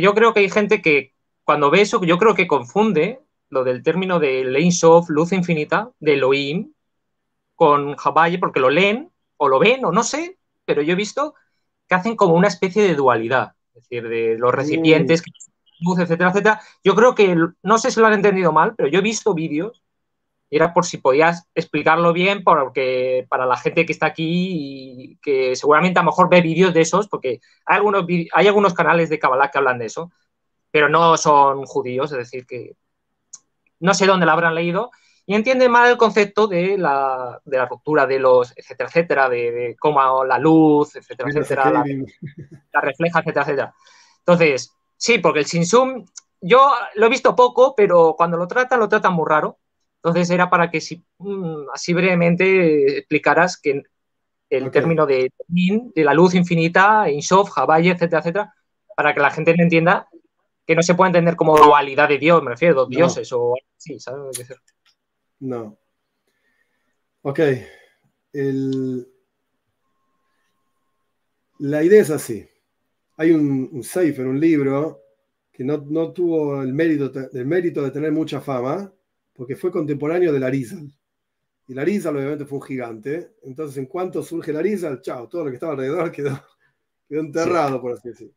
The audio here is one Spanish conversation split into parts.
yo creo que hay gente que cuando ve eso, yo creo que confunde lo del término de soft luz infinita, de Elohim, con Hawaii, porque lo leen o lo ven o no sé, pero yo he visto que hacen como una especie de dualidad, es decir, de los mm. recipientes, luz, etcétera, etcétera. Yo creo que, no sé si lo han entendido mal, pero yo he visto vídeos y era por si podías explicarlo bien, porque para la gente que está aquí y que seguramente a lo mejor ve vídeos de esos, porque hay algunos, hay algunos canales de Kabbalah que hablan de eso, pero no son judíos, es decir, que no sé dónde la habrán leído, y entienden mal el concepto de la, de la ruptura de los, etcétera, etcétera, de, cómo la luz, etcétera, etcétera, la, refleja, etcétera, etcétera. Entonces, sí, porque el Shinsum, yo lo he visto poco, pero cuando lo trata lo trata muy raro entonces era para que si, mm, así brevemente eh, explicaras que el término de la luz infinita, Insof, javalle, etcétera, etcétera, para que la gente entienda, que no se puede entender como dualidad de Dios, me refiero, dos dioses o algo así, ¿sabes? No. Ok. La idea es así. Hay un, un cipher, un libro, que no, tuvo el mérito, el mérito de tener mucha fama, porque fue contemporáneo de Larizal. Y Larizal obviamente fue un gigante. Entonces, en cuanto surge Larizal, chao, todo lo que estaba alrededor quedó, quedó enterrado, por así decirlo.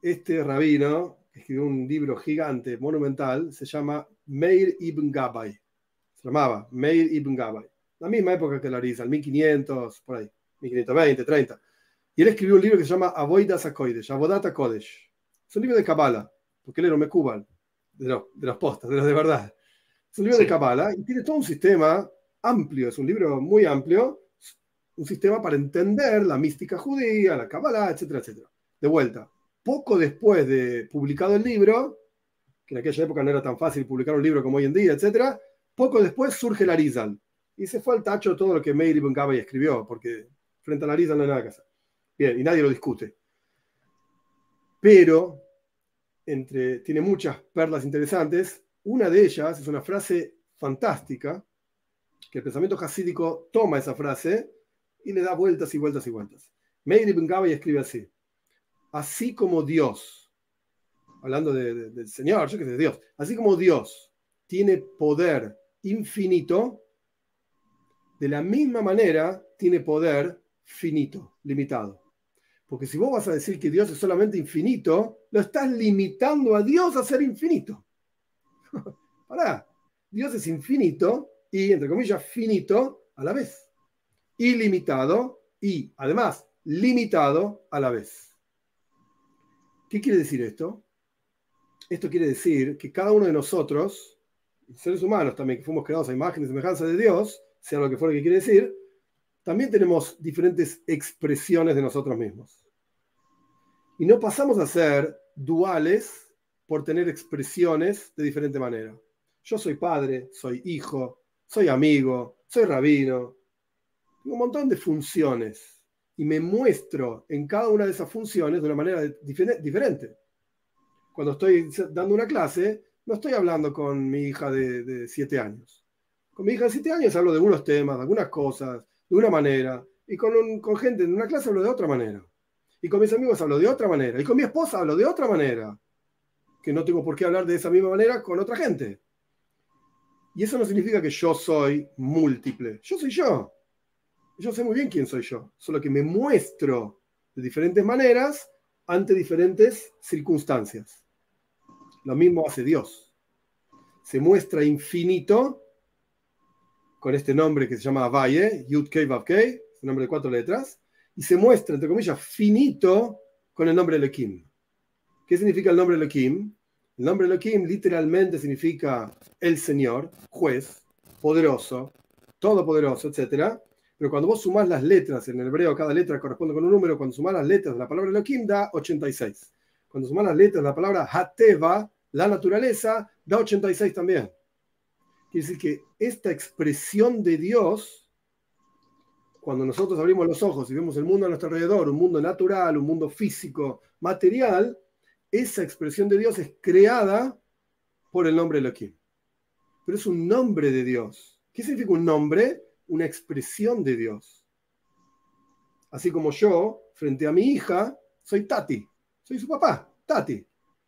Este rabino escribió un libro gigante, monumental, se llama Meir ibn Gabay. Se llamaba Meir ibn Gabay. La misma época que Larizal, 1500, por ahí, 1520, 30. Y él escribió un libro que se llama Avoidas Akodesh. Es un libro de Kabbalah, porque él era un Mecubal, de, los, de los postas, de los de verdad. Es un libro de Kabbalah y tiene todo un sistema amplio, es un libro muy amplio, un sistema para entender la mística judía, la Kabbalah, etcétera, etcétera. De vuelta, poco después de publicado el libro, que en aquella época no era tan fácil publicar un libro como hoy en día, etcétera, poco después surge la Rizal y se fue al tacho todo lo que Meir Ibn Gabay escribió, porque frente a la Rizal no hay nada que hacer. Bien, y nadie lo discute. Pero entre, tiene muchas perlas interesantes una de ellas es una frase fantástica, que el pensamiento hasídico toma esa frase y le da vueltas y vueltas y vueltas. Meir Ibn escribe así: Así como Dios, hablando del Señor, yo que sé, Dios, así como Dios tiene poder infinito, de la misma manera tiene poder finito, limitado. Porque si vos vas a decir que Dios es solamente infinito, lo estás limitando a Dios a ser infinito. Pará, Dios es infinito y, entre comillas, finito a la vez. Ilimitado y, además, limitado a la vez. ¿Qué quiere decir esto? Esto quiere decir que cada uno de nosotros, seres humanos también, que fuimos creados a imagen y semejanza de Dios, sea lo que fuera que quiere decir, también tenemos diferentes expresiones de nosotros mismos. Y no pasamos a ser duales por tener expresiones de diferente manera. Yo soy padre, soy hijo, soy amigo, soy rabino. Tengo un montón de funciones y me muestro en cada una de esas funciones de una manera diferente. Cuando estoy dando una clase, no estoy hablando con mi hija de, siete años. Con mi hija de siete años hablo de unos temas, de algunas cosas, de una manera. Y con, con gente en una clase hablo de otra manera. Y con mis amigos hablo de otra manera. Y con mi esposa hablo de otra manera que no tengo por qué hablar de esa misma manera con otra gente. Y eso no significa que yo soy múltiple. Yo soy yo. Yo sé muy bien quién soy yo. Solo que me muestro de diferentes maneras ante diferentes circunstancias. Lo mismo hace Dios. Se muestra infinito con este nombre que se llama Valle, Yud un nombre de cuatro letras, y se muestra, entre comillas, finito con el nombre de Kim ¿Qué significa el nombre Elohim? El nombre Elohim literalmente significa el Señor, juez, poderoso, todopoderoso, etc. Pero cuando vos sumás las letras, en el hebreo cada letra corresponde con un número, cuando sumás las letras de la palabra Elohim da 86. Cuando sumás las letras de la palabra Hateva, la naturaleza, da 86 también. Quiere decir que esta expresión de Dios, cuando nosotros abrimos los ojos y vemos el mundo a nuestro alrededor, un mundo natural, un mundo físico, material, esa expresión de Dios es creada por el nombre Elohim. Pero es un nombre de Dios. ¿Qué significa un nombre? Una expresión de Dios. Así como yo, frente a mi hija, soy Tati. Soy su papá, Tati.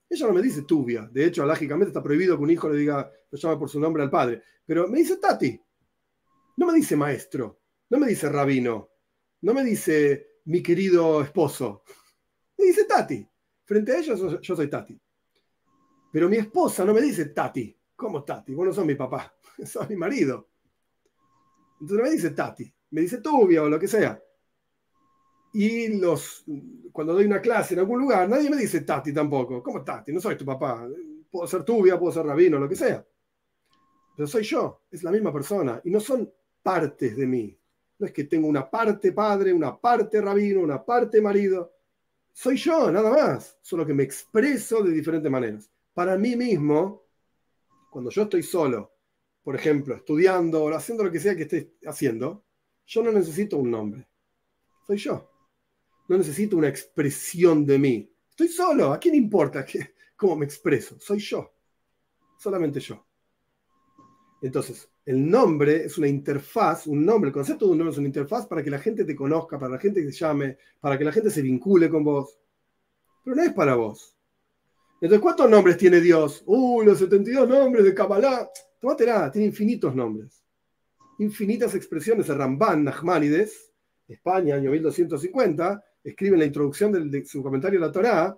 Ella no me dice Tubia. De hecho, lógicamente está prohibido que un hijo le diga, lo llame por su nombre al padre. Pero me dice Tati. No me dice maestro. No me dice rabino. No me dice mi querido esposo. Me dice Tati. Frente a ellos yo, soy Tati. Pero mi esposa no me dice Tati. ¿Cómo Tati? Vos no sos mi papá, sos mi marido. Entonces no me dice Tati, me dice Tubia o lo que sea. Y los, cuando doy una clase en algún lugar, nadie me dice Tati tampoco. ¿Cómo Tati? No soy tu papá. Puedo ser Tubia, puedo ser Rabino, lo que sea. Pero soy yo, es la misma persona. Y no son partes de mí. No es que tengo una parte padre, una parte rabino, una parte marido soy yo, nada más, solo que me expreso de diferentes maneras. Para mí mismo, cuando yo estoy solo, por ejemplo, estudiando o haciendo lo que sea que esté haciendo, yo no necesito un nombre. Soy yo. No necesito una expresión de mí. Estoy solo. ¿A quién importa cómo me expreso? Soy yo. Solamente yo. Entonces, el nombre es una interfaz, un nombre, el concepto de un nombre es una interfaz para que la gente te conozca, para la gente que te llame, para que la gente se vincule con vos. Pero no es para vos. Entonces, ¿cuántos nombres tiene Dios? Uy, los 72 nombres de Kabbalah. nada, tiene infinitos nombres. Infinitas expresiones. El Ramban Nachmanides, España, año 1250, escribe en la introducción de su comentario a la Torá,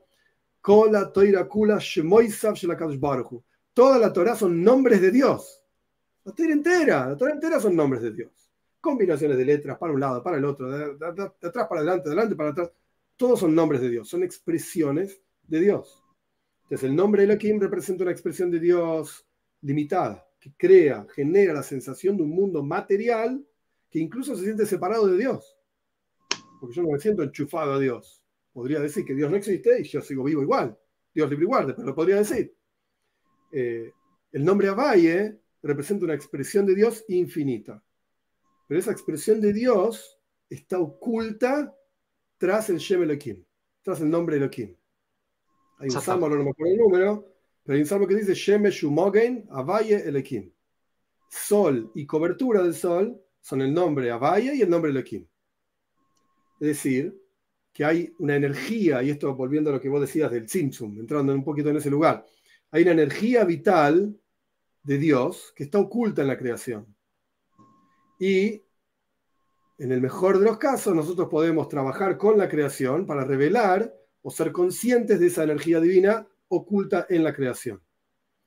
Kola Toira Toda la Torá son nombres de Dios. La Torah entera, la Torah entera son nombres de Dios. Combinaciones de letras para un lado, para el otro, de, atrás para adelante, adelante para atrás. Todos son nombres de Dios, son expresiones de Dios. Entonces el nombre Elohim representa una expresión de Dios limitada, que crea, genera la sensación de un mundo material que incluso se siente separado de Dios. Porque yo no me siento enchufado a Dios. Podría decir que Dios no existe y yo sigo vivo igual. Dios libre y guarde, pero lo podría decir. Eh, el nombre Abaye representa una expresión de Dios infinita. Pero esa expresión de Dios está oculta tras el Shem Elohim, tras el nombre Elohim. Hay un salmo, no me acuerdo el número, pero hay un salmo que dice Shem Shumogen Avaye Elohim. Sol y cobertura del sol son el nombre Avaye y el nombre Elohim. Es decir, que hay una energía, y esto volviendo a lo que vos decías del Tzimtzum, entrando un poquito en ese lugar, hay una energía vital de Dios que está oculta en la creación. Y en el mejor de los casos, nosotros podemos trabajar con la creación para revelar o ser conscientes de esa energía divina oculta en la creación.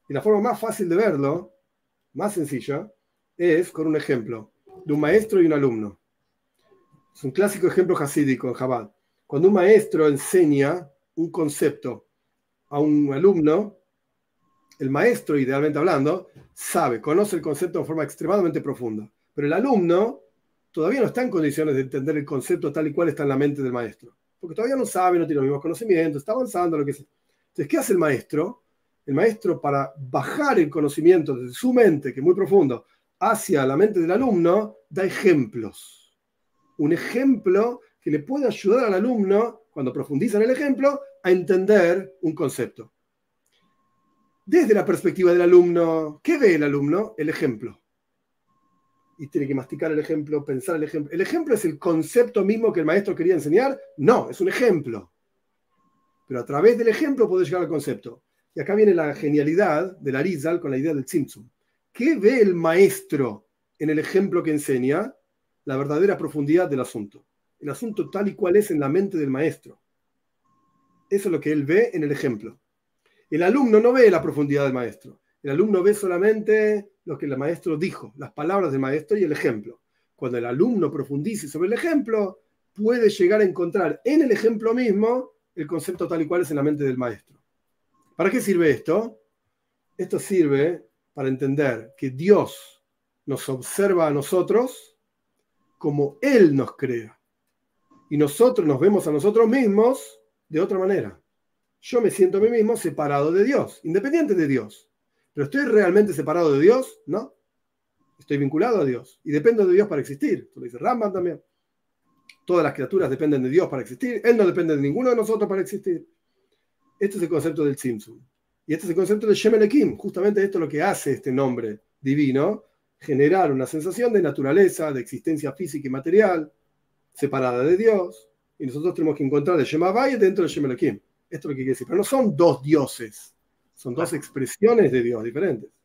Y la forma más fácil de verlo, más sencilla, es con un ejemplo de un maestro y un alumno. Es un clásico ejemplo hasídico en Jabal. Cuando un maestro enseña un concepto a un alumno, el maestro, idealmente hablando, sabe, conoce el concepto de forma extremadamente profunda, pero el alumno todavía no está en condiciones de entender el concepto tal y cual está en la mente del maestro, porque todavía no sabe, no tiene los mismos conocimientos, está avanzando, lo que sea. Entonces, ¿qué hace el maestro? El maestro para bajar el conocimiento de su mente, que es muy profundo, hacia la mente del alumno, da ejemplos. Un ejemplo que le puede ayudar al alumno, cuando profundiza en el ejemplo, a entender un concepto desde la perspectiva del alumno, ¿qué ve el alumno? El ejemplo. Y tiene que masticar el ejemplo, pensar el ejemplo. ¿El ejemplo es el concepto mismo que el maestro quería enseñar? No, es un ejemplo. Pero a través del ejemplo puede llegar al concepto. Y acá viene la genialidad de Larizal con la idea del Simpson. ¿Qué ve el maestro en el ejemplo que enseña? La verdadera profundidad del asunto. El asunto tal y cual es en la mente del maestro. Eso es lo que él ve en el ejemplo. El alumno no ve la profundidad del maestro. El alumno ve solamente lo que el maestro dijo, las palabras del maestro y el ejemplo. Cuando el alumno profundice sobre el ejemplo, puede llegar a encontrar en el ejemplo mismo el concepto tal y cual es en la mente del maestro. ¿Para qué sirve esto? Esto sirve para entender que Dios nos observa a nosotros como Él nos crea. Y nosotros nos vemos a nosotros mismos de otra manera yo me siento a mí mismo separado de Dios, independiente de Dios. Pero estoy realmente separado de Dios, ¿no? Estoy vinculado a Dios y dependo de Dios para existir. Esto lo dice también. Todas las criaturas dependen de Dios para existir. Él no depende de ninguno de nosotros para existir. Este es el concepto del Simpson. Y este es el concepto del Shemelekim. Justamente esto es lo que hace este nombre divino, generar una sensación de naturaleza, de existencia física y material, separada de Dios. Y nosotros tenemos que encontrar el Shemabai dentro del Shemelekim. Esto es lo que quiere decir. Pero no son dos dioses, son dos expresiones de Dios diferentes.